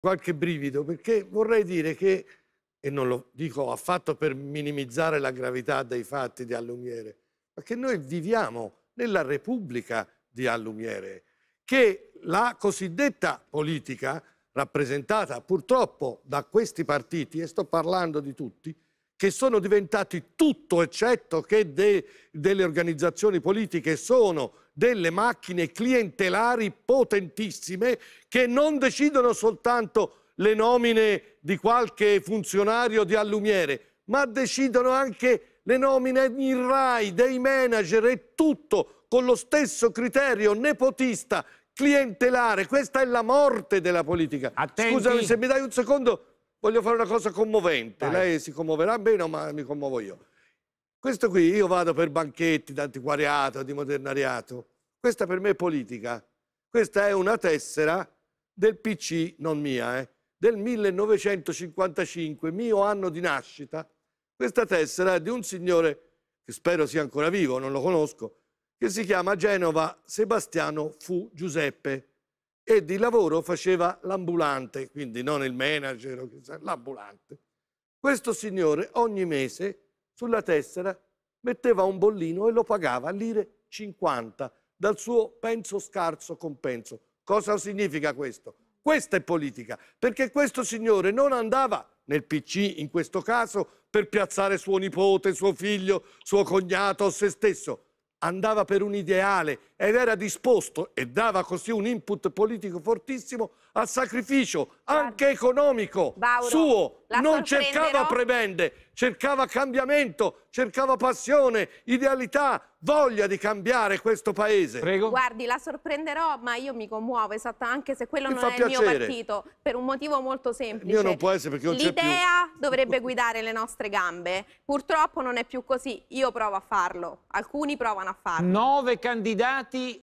qualche brivido perché vorrei dire che, e non lo dico affatto per minimizzare la gravità dei fatti di Allumiere, ma che noi viviamo nella Repubblica di Allumiere, che la cosiddetta politica rappresentata purtroppo da questi partiti, e sto parlando di tutti, che sono diventati tutto eccetto che de, delle organizzazioni politiche, sono delle macchine clientelari potentissime che non decidono soltanto le nomine di qualche funzionario di allumiere, ma decidono anche le nomine in RAI, dei manager e tutto con lo stesso criterio nepotista, clientelare. Questa è la morte della politica. Attenti. Scusami se mi dai un secondo, voglio fare una cosa commovente, Vai. lei si commuoverà bene ma mi commuovo io. Questo qui, io vado per banchetti d'antiquariato, di modernariato, questa per me è politica, questa è una tessera del PC, non mia, eh, del 1955, mio anno di nascita, questa tessera è di un signore, che spero sia ancora vivo, non lo conosco, che si chiama Genova Sebastiano Fu Giuseppe e di lavoro faceva l'ambulante, quindi non il manager, l'ambulante. Questo signore ogni mese sulla tessera metteva un bollino e lo pagava a lire 50 dal suo penso scarso compenso. Cosa significa questo? Questa è politica, perché questo signore non andava nel PC in questo caso per piazzare suo nipote, suo figlio, suo cognato o se stesso andava per un ideale ed era disposto e dava così un input politico fortissimo al sacrificio anche economico Bauro, suo, non cercava prebende, cercava cambiamento, cercava passione, idealità, voglia di cambiare questo paese. Prego. Guardi, la sorprenderò, ma io mi commuovo, esatto, anche se quello mi non è piacere. il mio partito, per un motivo molto semplice. Io non può essere perché non c'è più. L'idea dovrebbe guidare le nostre gambe. Purtroppo non è più così. Io provo a farlo. Alcuni provano a farlo. Nove candidati